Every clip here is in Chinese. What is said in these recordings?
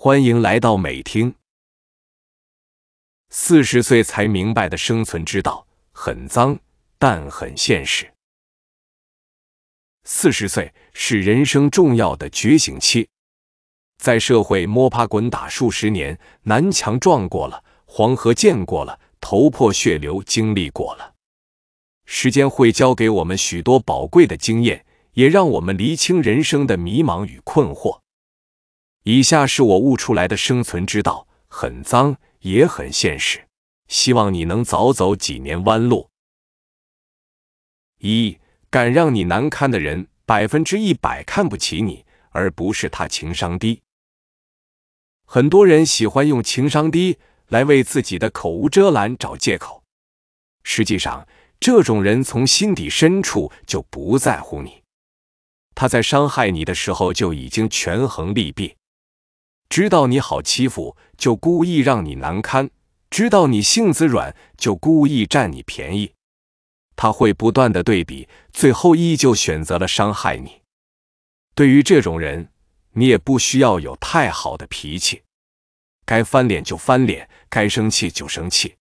欢迎来到美听。四十岁才明白的生存之道，很脏，但很现实。四十岁是人生重要的觉醒期，在社会摸爬滚打数十年，南墙撞过了，黄河见过了，头破血流经历过了。时间会教给我们许多宝贵的经验，也让我们厘清人生的迷茫与困惑。以下是我悟出来的生存之道，很脏也很现实，希望你能早走几年弯路。一敢让你难堪的人，百分之一百看不起你，而不是他情商低。很多人喜欢用情商低来为自己的口无遮拦找借口，实际上这种人从心底深处就不在乎你，他在伤害你的时候就已经权衡利弊。知道你好欺负，就故意让你难堪；知道你性子软，就故意占你便宜。他会不断的对比，最后依旧选择了伤害你。对于这种人，你也不需要有太好的脾气，该翻脸就翻脸，该生气就生气。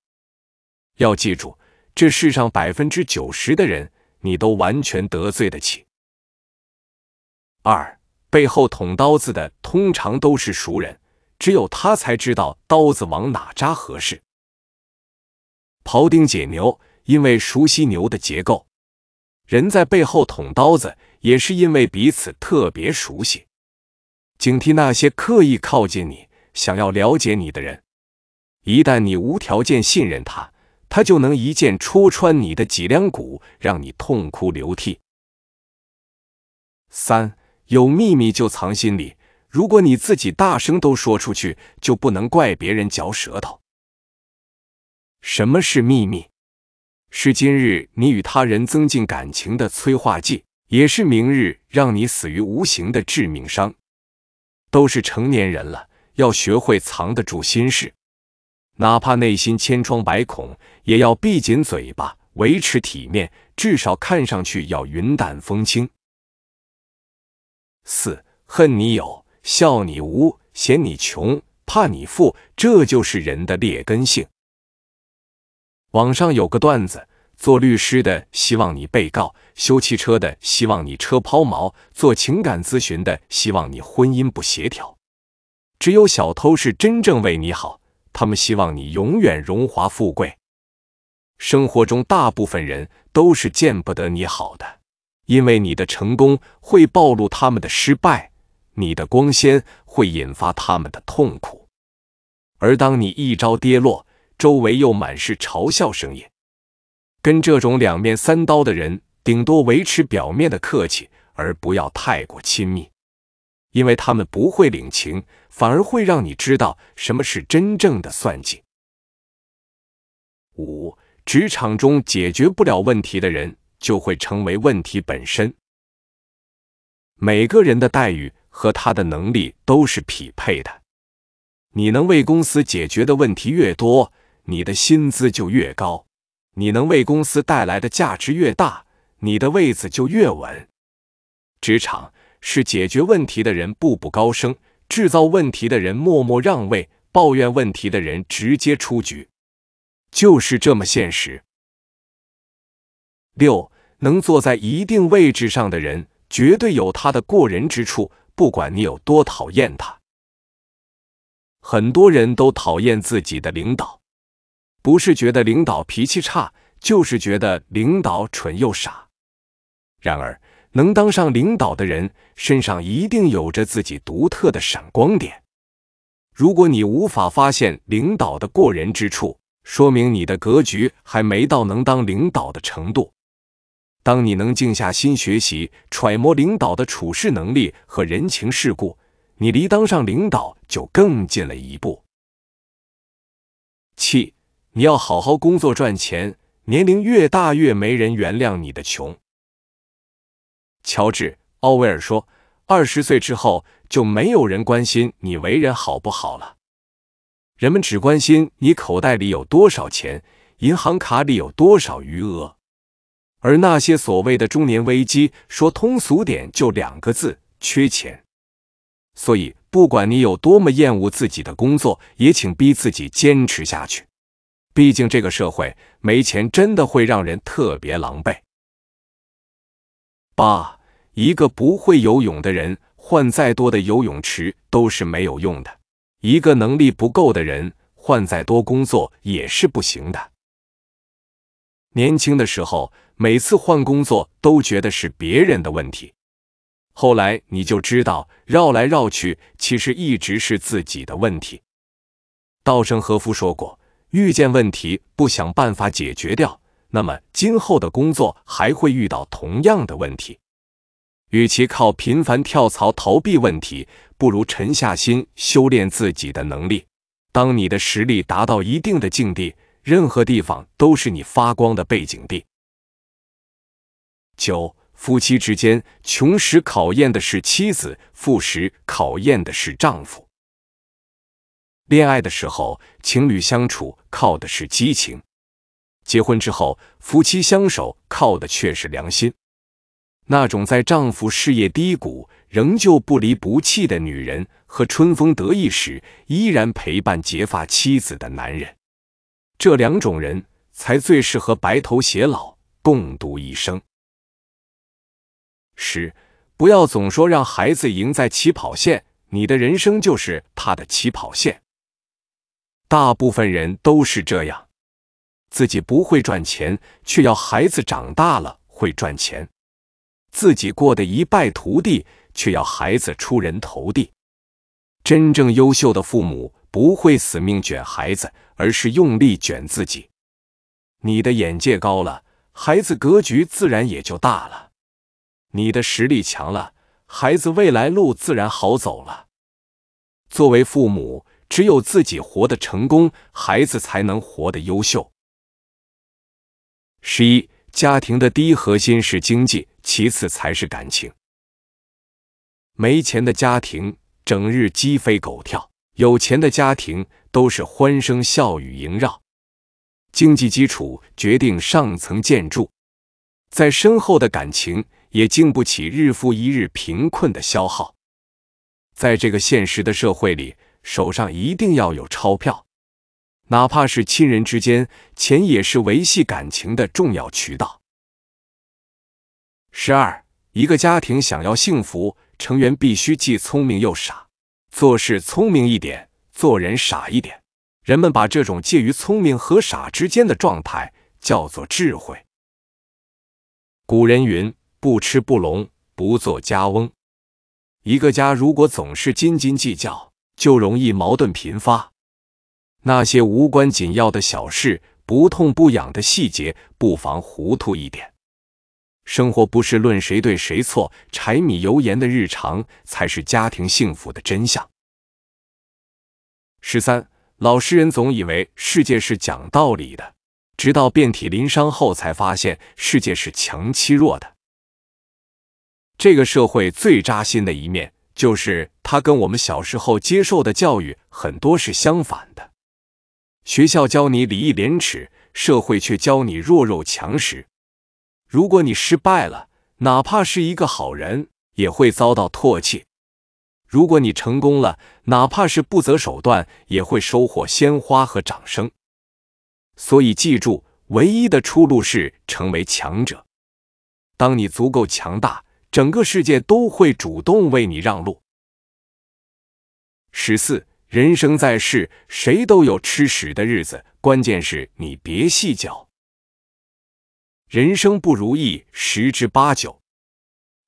要记住，这世上百分之九十的人，你都完全得罪得起。二。背后捅刀子的通常都是熟人，只有他才知道刀子往哪扎合适。庖丁解牛，因为熟悉牛的结构，人在背后捅刀子也是因为彼此特别熟悉。警惕那些刻意靠近你、想要了解你的人，一旦你无条件信任他，他就能一剑戳穿你的脊梁骨，让你痛哭流涕。三。有秘密就藏心里，如果你自己大声都说出去，就不能怪别人嚼舌头。什么是秘密？是今日你与他人增进感情的催化剂，也是明日让你死于无形的致命伤。都是成年人了，要学会藏得住心事，哪怕内心千疮百孔，也要闭紧嘴巴，维持体面，至少看上去要云淡风轻。四恨你有，笑你无，嫌你穷，怕你富，这就是人的劣根性。网上有个段子：做律师的希望你被告，修汽车的希望你车抛锚，做情感咨询的希望你婚姻不协调。只有小偷是真正为你好，他们希望你永远荣华富贵。生活中大部分人都是见不得你好的。因为你的成功会暴露他们的失败，你的光鲜会引发他们的痛苦，而当你一朝跌落，周围又满是嘲笑声音。跟这种两面三刀的人，顶多维持表面的客气，而不要太过亲密，因为他们不会领情，反而会让你知道什么是真正的算计。五，职场中解决不了问题的人。就会成为问题本身。每个人的待遇和他的能力都是匹配的。你能为公司解决的问题越多，你的薪资就越高；你能为公司带来的价值越大，你的位子就越稳。职场是解决问题的人步步高升，制造问题的人默默让位，抱怨问题的人直接出局，就是这么现实。六能坐在一定位置上的人，绝对有他的过人之处。不管你有多讨厌他，很多人都讨厌自己的领导，不是觉得领导脾气差，就是觉得领导蠢又傻。然而，能当上领导的人，身上一定有着自己独特的闪光点。如果你无法发现领导的过人之处，说明你的格局还没到能当领导的程度。当你能静下心学习，揣摩领导的处事能力和人情世故，你离当上领导就更近了一步。七，你要好好工作赚钱，年龄越大越没人原谅你的穷。乔治·奥威尔说：“二十岁之后就没有人关心你为人好不好了，人们只关心你口袋里有多少钱，银行卡里有多少余额。”而那些所谓的中年危机，说通俗点就两个字：缺钱。所以，不管你有多么厌恶自己的工作，也请逼自己坚持下去。毕竟，这个社会没钱真的会让人特别狼狈。八，一个不会游泳的人换再多的游泳池都是没有用的；一个能力不够的人换再多工作也是不行的。年轻的时候，每次换工作都觉得是别人的问题。后来你就知道，绕来绕去，其实一直是自己的问题。稻盛和夫说过，遇见问题不想办法解决掉，那么今后的工作还会遇到同样的问题。与其靠频繁跳槽逃避问题，不如沉下心修炼自己的能力。当你的实力达到一定的境地，任何地方都是你发光的背景地。九，夫妻之间，穷时考验的是妻子，富时考验的是丈夫。恋爱的时候，情侣相处靠的是激情；结婚之后，夫妻相守靠的却是良心。那种在丈夫事业低谷仍旧不离不弃的女人，和春风得意时依然陪伴结发妻子的男人。这两种人才最适合白头偕老、共度一生。十、不要总说让孩子赢在起跑线，你的人生就是他的起跑线。大部分人都是这样，自己不会赚钱，却要孩子长大了会赚钱；自己过得一败涂地，却要孩子出人头地。真正优秀的父母。不会死命卷孩子，而是用力卷自己。你的眼界高了，孩子格局自然也就大了；你的实力强了，孩子未来路自然好走了。作为父母，只有自己活得成功，孩子才能活得优秀。十一，家庭的第一核心是经济，其次才是感情。没钱的家庭，整日鸡飞狗跳。有钱的家庭都是欢声笑语萦绕，经济基础决定上层建筑，再深厚的感情也经不起日复一日贫困的消耗。在这个现实的社会里，手上一定要有钞票，哪怕是亲人之间，钱也是维系感情的重要渠道。十二，一个家庭想要幸福，成员必须既聪明又傻。做事聪明一点，做人傻一点。人们把这种介于聪明和傻之间的状态叫做智慧。古人云：“不吃不聋，不做家翁。”一个家如果总是斤斤计较，就容易矛盾频发。那些无关紧要的小事，不痛不痒的细节，不妨糊涂一点。生活不是论谁对谁错，柴米油盐的日常才是家庭幸福的真相。十三，老实人总以为世界是讲道理的，直到遍体鳞伤后才发现世界是强欺弱的。这个社会最扎心的一面，就是它跟我们小时候接受的教育很多是相反的。学校教你礼义廉耻，社会却教你弱肉强食。如果你失败了，哪怕是一个好人，也会遭到唾弃；如果你成功了，哪怕是不择手段，也会收获鲜花和掌声。所以记住，唯一的出路是成为强者。当你足够强大，整个世界都会主动为你让路。十四，人生在世，谁都有吃屎的日子，关键是你别计较。人生不如意十之八九，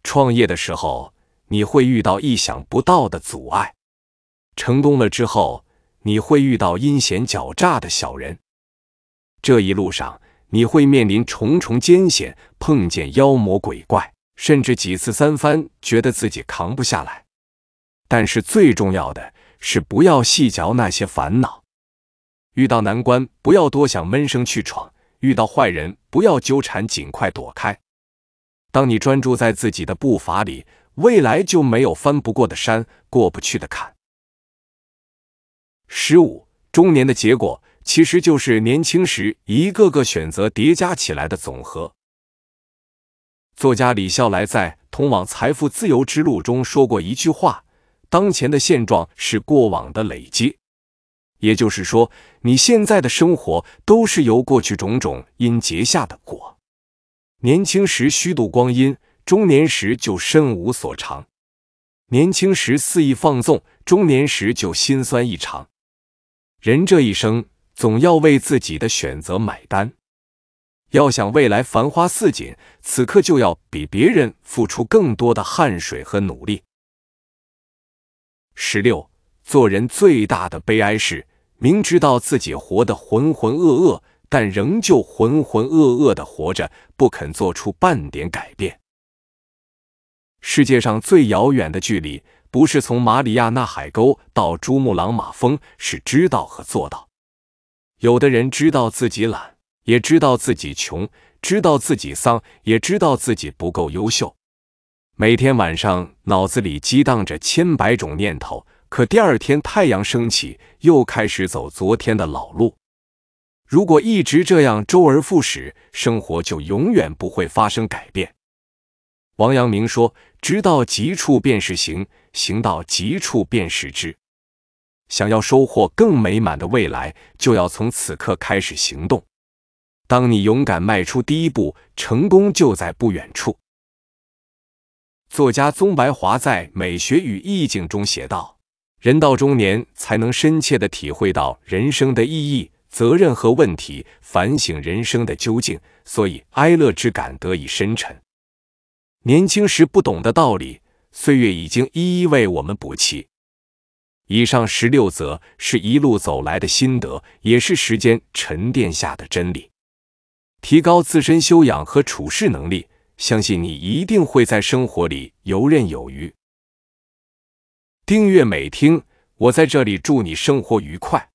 创业的时候你会遇到意想不到的阻碍，成功了之后你会遇到阴险狡诈的小人，这一路上你会面临重重艰险，碰见妖魔鬼怪，甚至几次三番觉得自己扛不下来。但是最重要的是不要细嚼那些烦恼，遇到难关不要多想，闷声去闯。遇到坏人，不要纠缠，尽快躲开。当你专注在自己的步伐里，未来就没有翻不过的山，过不去的坎。十五中年的结果，其实就是年轻时一个个选择叠加起来的总和。作家李笑来在《通往财富自由之路》中说过一句话：“当前的现状是过往的累积。”也就是说，你现在的生活都是由过去种种因结下的果。年轻时虚度光阴，中年时就身无所长；年轻时肆意放纵，中年时就心酸异常。人这一生，总要为自己的选择买单。要想未来繁花似锦，此刻就要比别人付出更多的汗水和努力。十六，做人最大的悲哀是。明知道自己活得浑浑噩噩，但仍旧浑浑噩噩地活着，不肯做出半点改变。世界上最遥远的距离，不是从马里亚纳海沟到珠穆朗玛峰，是知道和做到。有的人知道自己懒，也知道自己穷，知道自己丧，也知道自己不够优秀。每天晚上，脑子里激荡着千百种念头。可第二天太阳升起，又开始走昨天的老路。如果一直这样周而复始，生活就永远不会发生改变。王阳明说：“直到极处便是行，行到极处便是知。”想要收获更美满的未来，就要从此刻开始行动。当你勇敢迈出第一步，成功就在不远处。作家宗白华在《美学与意境》中写道。人到中年，才能深切地体会到人生的意义、责任和问题，反省人生的究竟，所以哀乐之感得以深沉。年轻时不懂的道理，岁月已经一一为我们补齐。以上十六则是一路走来的心得，也是时间沉淀下的真理。提高自身修养和处事能力，相信你一定会在生活里游刃有余。订阅美听，我在这里祝你生活愉快。